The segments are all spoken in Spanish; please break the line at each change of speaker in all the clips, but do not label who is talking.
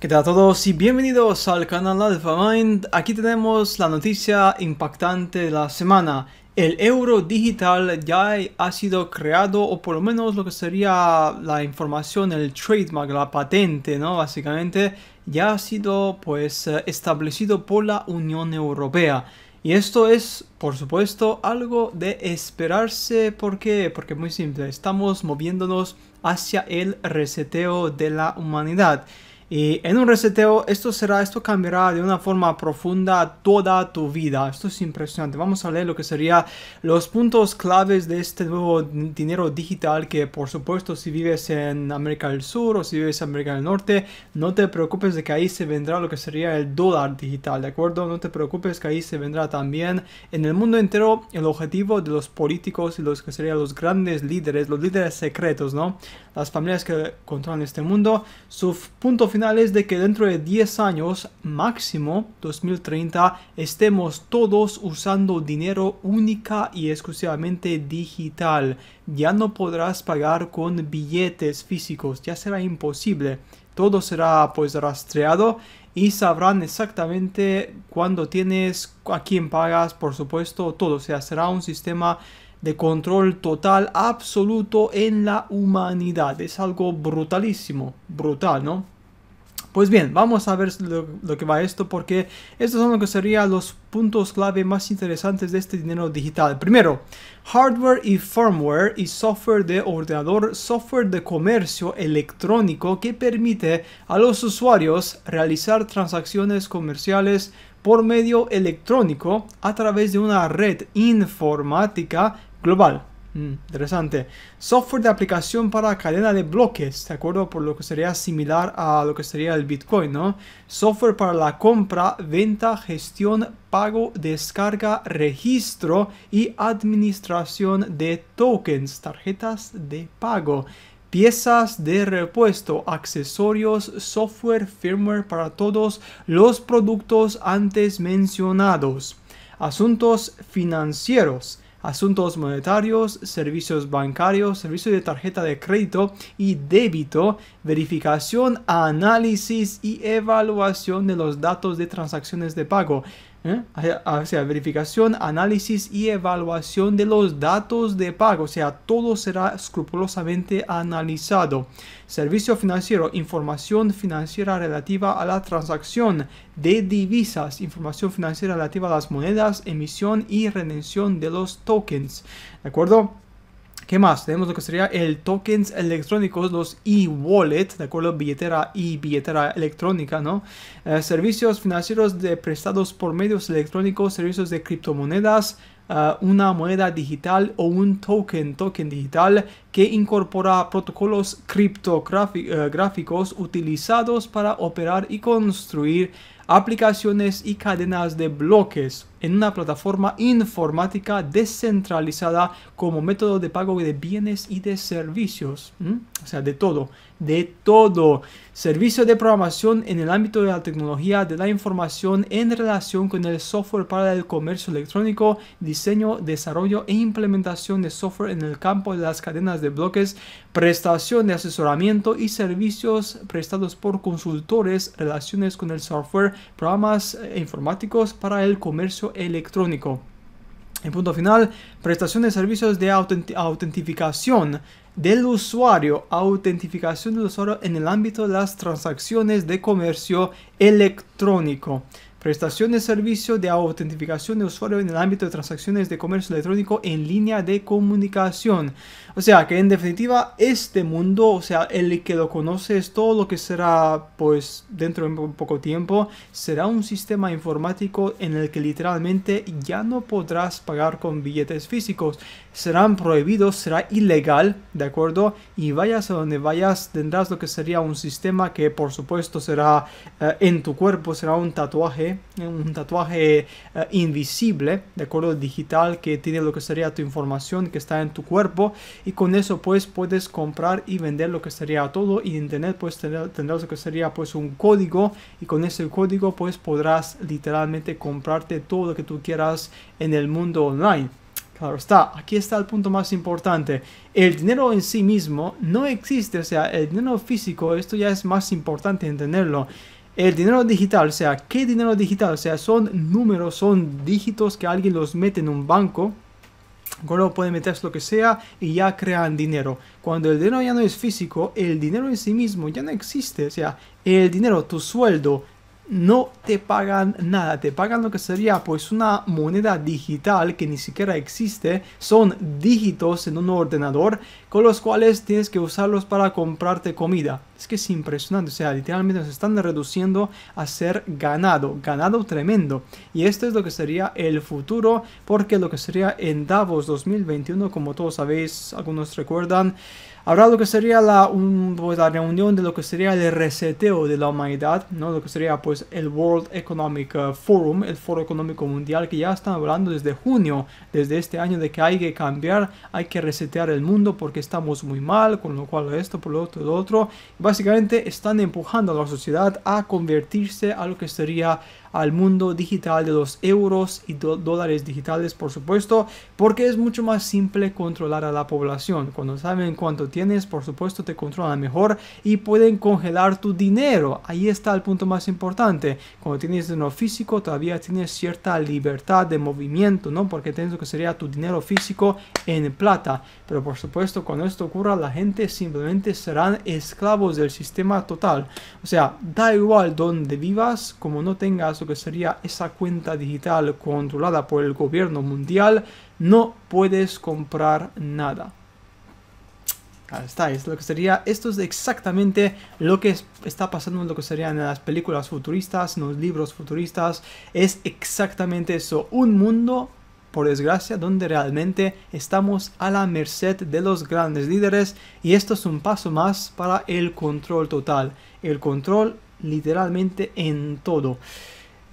¿Qué tal a todos y bienvenidos al canal Mind Aquí tenemos la noticia impactante de la semana. El euro digital ya ha sido creado, o por lo menos lo que sería la información, el trademark, la patente, ¿no? Básicamente, ya ha sido pues eh, establecido por la Unión Europea. Y esto es, por supuesto, algo de esperarse. ¿Por qué? Porque muy simple, estamos moviéndonos hacia el reseteo de la humanidad. Y en un reseteo esto será, esto cambiará de una forma profunda toda tu vida. Esto es impresionante. Vamos a leer lo que serían los puntos claves de este nuevo dinero digital que por supuesto si vives en América del Sur o si vives en América del Norte, no te preocupes de que ahí se vendrá lo que sería el dólar digital, ¿de acuerdo? No te preocupes que ahí se vendrá también en el mundo entero el objetivo de los políticos y los que serían los grandes líderes, los líderes secretos, ¿no? Las familias que controlan este mundo, su punto final es de que dentro de 10 años, máximo 2030, estemos todos usando dinero única y exclusivamente digital. Ya no podrás pagar con billetes físicos, ya será imposible. Todo será pues rastreado y sabrán exactamente cuándo tienes, a quién pagas, por supuesto, todo. O sea, será un sistema de control total absoluto en la humanidad. Es algo brutalísimo, brutal, ¿no? Pues bien, vamos a ver lo, que va esto porque estos son lo que serían los puntos clave más interesantes de este dinero digital. Primero, hardware y firmware y software de ordenador, software de comercio electrónico que permite a los usuarios realizar transacciones comerciales por medio electrónico a través de una red informática global. Mm, interesante. Software de aplicación para cadena de bloques, ¿de acuerdo? Por lo que sería similar a lo que sería el Bitcoin, ¿no? Software para la compra, venta, gestión, pago, descarga, registro y administración de tokens, tarjetas de pago piezas de repuesto, accesorios, software, firmware para todos los productos antes mencionados. Asuntos financieros asuntos monetarios, servicios bancarios, servicios de tarjeta de crédito y débito, verificación, análisis y evaluación de los datos de transacciones de pago o ¿Eh? verificación, análisis y evaluación de los datos de pago. O sea, todo será escrupulosamente analizado. Servicio financiero, información financiera relativa a la transacción de divisas, información financiera relativa a las monedas, emisión y redención de los tokens. ¿De acuerdo? ¿Qué más? Tenemos lo que sería el tokens electrónicos, los e-wallet, de acuerdo, billetera y billetera electrónica, ¿no? Eh, servicios financieros de prestados por medios electrónicos, servicios de criptomonedas, eh, una moneda digital o un token, token digital que incorpora protocolos criptográficos eh, utilizados para operar y construir aplicaciones y cadenas de bloques en una plataforma informática descentralizada como método de pago de bienes y de servicios. O sea, de todo, de todo. Servicio de programación en el ámbito de la tecnología de la información en relación con el software para el comercio electrónico, diseño, desarrollo e implementación de software en el campo de las cadenas de bloques, prestación de asesoramiento y servicios prestados por consultores, relaciones con el software programas eh, informáticos para el comercio electrónico. En punto final, prestación de servicios de autentificación del usuario, autentificación del usuario en el ámbito de las transacciones de comercio electrónico prestación de servicio de autentificación de usuario en el ámbito de transacciones de comercio electrónico en línea de comunicación. O sea que en definitiva este mundo, o sea, el que lo conoce es todo lo que será pues dentro de un poco tiempo, será un sistema informático en el que literalmente ya no podrás pagar con billetes físicos. Serán prohibidos, será ilegal, ¿de acuerdo? Y vayas a donde vayas tendrás lo que sería un sistema que por supuesto será eh, en tu cuerpo, será un tatuaje un tatuaje eh, invisible, de acuerdo, digital, que tiene lo que sería tu información que está en tu cuerpo y con eso pues puedes comprar y vender lo que sería todo y en internet pues tendrás lo que sería pues un código y con ese código pues podrás literalmente comprarte todo lo que tú quieras en el mundo online. Claro está, aquí está el punto más importante. El dinero en sí mismo no existe, o sea, el dinero físico, esto ya es más importante entenderlo. El dinero digital, o sea, ¿qué dinero digital? O sea, son números, son dígitos que alguien los mete en un banco Luego pueden meterse lo que sea y ya crean dinero. Cuando el dinero ya no es físico, el dinero en sí mismo ya no existe. O sea, el dinero, tu sueldo, no te pagan nada. Te pagan lo que sería pues una moneda digital que ni siquiera existe. Son dígitos en un ordenador con los cuales tienes que usarlos para comprarte comida. Es que es impresionante, o sea, literalmente se están reduciendo a ser ganado, ganado tremendo. Y esto es lo que sería el futuro, porque lo que sería en Davos 2021, como todos sabéis, algunos recuerdan, habrá lo que sería pues, la, reunión de lo que sería el reseteo de la humanidad, ¿no? lo que sería pues el World Economic eh, Forum, el Foro Económico Mundial, que ya están hablando desde junio, desde este año, de que hay que cambiar, hay que resetear el mundo, porque estamos muy mal, con lo cual esto, por lo otro, lo otro. Básicamente están empujando a la sociedad a convertirse a lo que sería al mundo digital de los euros y dólares digitales, por supuesto, porque es mucho más simple controlar a la población. Cuando saben cuánto tienes, por supuesto, te controlan mejor y pueden congelar tu dinero. Ahí está el punto más importante. Cuando tienes dinero físico, todavía tienes cierta libertad de movimiento, ¿no? Porque tienes lo que sería tu dinero físico en plata. Pero por supuesto, cuando esto ocurra, la gente simplemente serán esclavos del sistema total. O sea, da igual donde vivas, como no tengas lo que sería esa cuenta digital controlada por el gobierno mundial, no puedes comprar nada. Ahí está, lo que sería, esto es exactamente lo que está pasando en lo que serían las películas futuristas, en los libros futuristas, es exactamente eso, un mundo, por desgracia, donde realmente estamos a la merced de los grandes líderes y esto es un paso más para el control total, el control literalmente en todo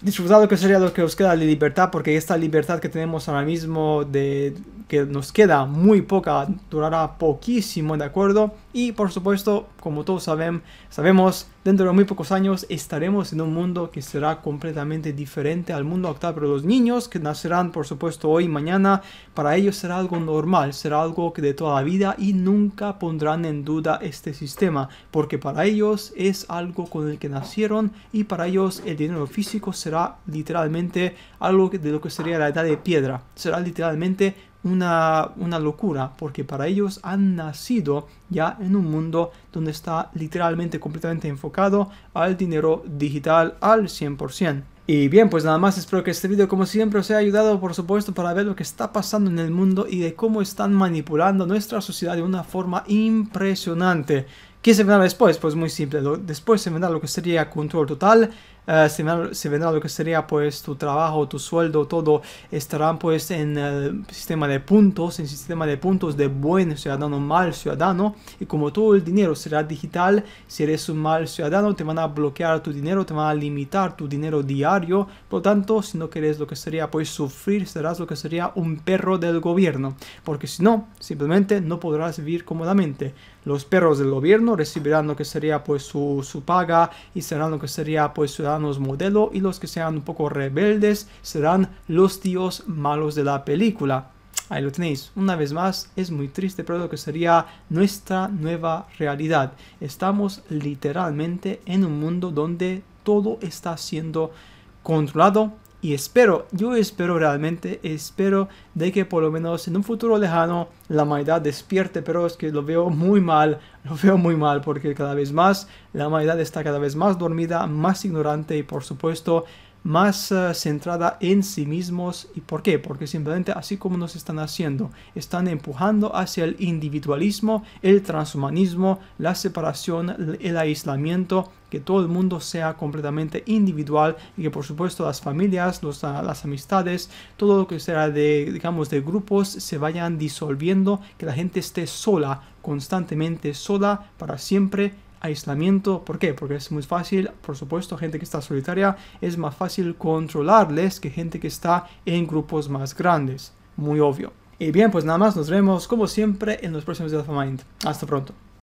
disfrutado que sería lo que os queda de libertad, porque esta libertad que tenemos ahora mismo, de que nos queda muy poca, durará poquísimo, ¿de acuerdo? Y por supuesto, como todos saben, sabemos, dentro de muy pocos años estaremos en un mundo que será completamente diferente al mundo actual. Pero los niños que nacerán, por supuesto, hoy y mañana, para ellos será algo normal, será algo que de toda la vida y nunca pondrán en duda este sistema, porque para ellos es algo con el que nacieron y para ellos el dinero físico será literalmente algo de lo que sería la edad de piedra. Será literalmente una, una locura, porque para ellos han nacido ya en un mundo donde está literalmente completamente enfocado al dinero digital al 100%. Y bien, pues nada más, espero que este video como siempre os haya ayudado, por supuesto, para ver lo que está pasando en el mundo y de cómo están manipulando nuestra sociedad de una forma impresionante. ¿Qué se vendrá después? Pues muy simple, después se vendrá lo que sería control total, eh, Se verá lo que sería pues tu trabajo, tu sueldo, todo estarán pues en el sistema de puntos, en el sistema de puntos de buen ciudadano, mal ciudadano y como todo el dinero será digital, si eres un mal ciudadano te van a bloquear tu dinero, te van a limitar tu dinero diario, por lo tanto si no quieres lo que sería pues sufrir serás lo que sería un perro del gobierno, porque si no, simplemente no podrás vivir cómodamente. Los perros del gobierno recibirán lo que sería pues su, paga y serán lo que sería pues ciudadanos modelo y los que sean un poco rebeldes serán los tíos malos de la película. Ahí lo tenéis. Una vez más, es muy triste, pero lo que sería nuestra nueva realidad. Estamos literalmente en un mundo donde todo está siendo controlado y espero, yo espero realmente, espero de que por lo menos en un futuro lejano la humanidad despierte, pero es que lo veo muy mal, lo veo muy mal porque cada vez más la humanidad está cada vez más dormida, más ignorante y por supuesto más eh, centrada en sí mismos. ¿Y por qué? Porque simplemente así como nos están haciendo, están empujando hacia el individualismo, el transhumanismo, la separación, el aislamiento, que todo el mundo sea completamente individual y que por supuesto las familias, ah, las amistades, todo lo que sea de, digamos, de grupos se vayan disolviendo, que la gente esté sola, constantemente sola para siempre aislamiento. ¿Por qué? Porque es muy fácil, por supuesto, gente que está solitaria es más fácil controlarles que gente que está en grupos más grandes. Muy obvio. Y bien, pues nada más, nos vemos como siempre en los próximos de Alpha Mind. Hasta pronto.